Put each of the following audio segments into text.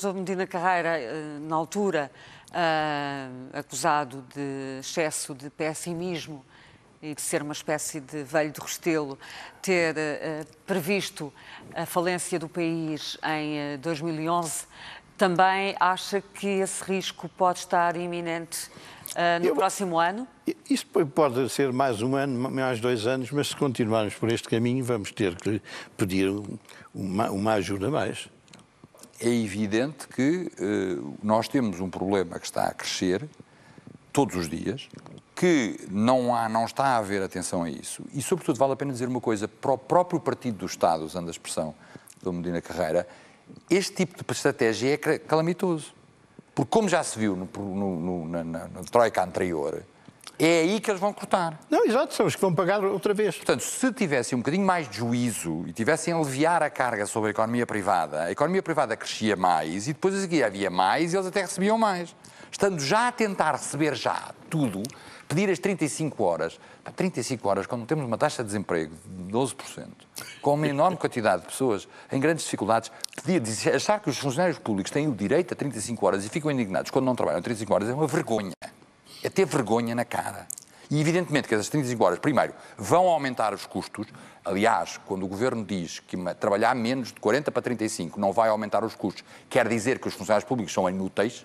doutor Medina Carreira, eh, na altura, eh, acusado de excesso de pessimismo e de ser uma espécie de velho de restelo, ter eh, previsto a falência do país em 2011, também acha que esse risco pode estar iminente Uh, no Eu, próximo ano? Isso pode ser mais um ano, mais dois anos, mas se continuarmos por este caminho, vamos ter que pedir uma, uma ajuda mais é evidente que uh, nós temos um problema que está a crescer todos os dias, que não, há, não está a haver atenção a isso. E, sobretudo, vale a pena dizer uma coisa: para o próprio Partido do Estado, usando a expressão do Medina Carreira, este tipo de estratégia é calamitoso. Porque, como já se viu no, no, no, na, na, na troika anterior, é aí que eles vão cortar. Não, exato, são os que vão pagar outra vez. Portanto, se tivessem um bocadinho mais de juízo e tivessem a aliviar a carga sobre a economia privada, a economia privada crescia mais e depois a havia mais e eles até recebiam mais. Estando já a tentar receber já tudo, pedir as 35 horas, para 35 horas, quando temos uma taxa de desemprego de 12%, com uma enorme quantidade de pessoas em grandes dificuldades, pedir, achar que os funcionários públicos têm o direito a 35 horas e ficam indignados quando não trabalham 35 horas é uma vergonha é ter vergonha na cara. E evidentemente que essas 35 horas, primeiro, vão aumentar os custos. Aliás, quando o governo diz que trabalhar menos de 40 para 35 não vai aumentar os custos, quer dizer que os funcionários públicos são inúteis,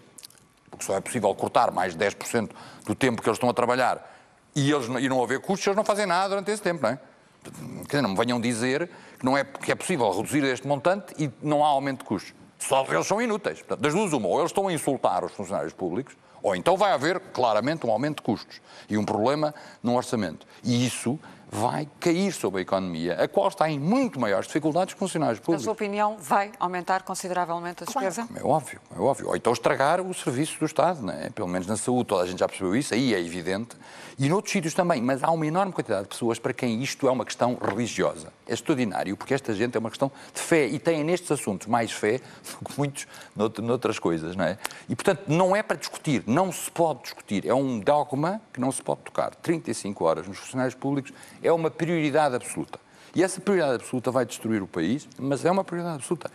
porque só é possível cortar mais 10% do tempo que eles estão a trabalhar e, eles, e não haver custos, eles não fazem nada durante esse tempo, não é? Quer dizer, não me venham dizer que não é, que é possível reduzir este montante e não há aumento de custos. Só que eles são inúteis. Portanto, das duas, uma, ou eles estão a insultar os funcionários públicos, ou então vai haver claramente um aumento de custos e um problema no orçamento. E isso vai cair sobre a economia, a qual está em muito maiores dificuldades que funcionários públicos. Na sua opinião, vai aumentar consideravelmente a despesa? Claro, é óbvio, é óbvio. Ou então estragar o serviço do Estado, não é? pelo menos na saúde, toda a gente já percebeu isso, aí é evidente, e noutros sítios também, mas há uma enorme quantidade de pessoas para quem isto é uma questão religiosa. É extraordinário, porque esta gente é uma questão de fé e têm nestes assuntos mais fé do que muitos noutras coisas, não é? E, portanto, não é para discutir, não se pode discutir, é um dogma que não se pode tocar. 35 horas nos funcionários públicos é uma prioridade absoluta. E essa prioridade absoluta vai destruir o país, mas é uma prioridade absoluta.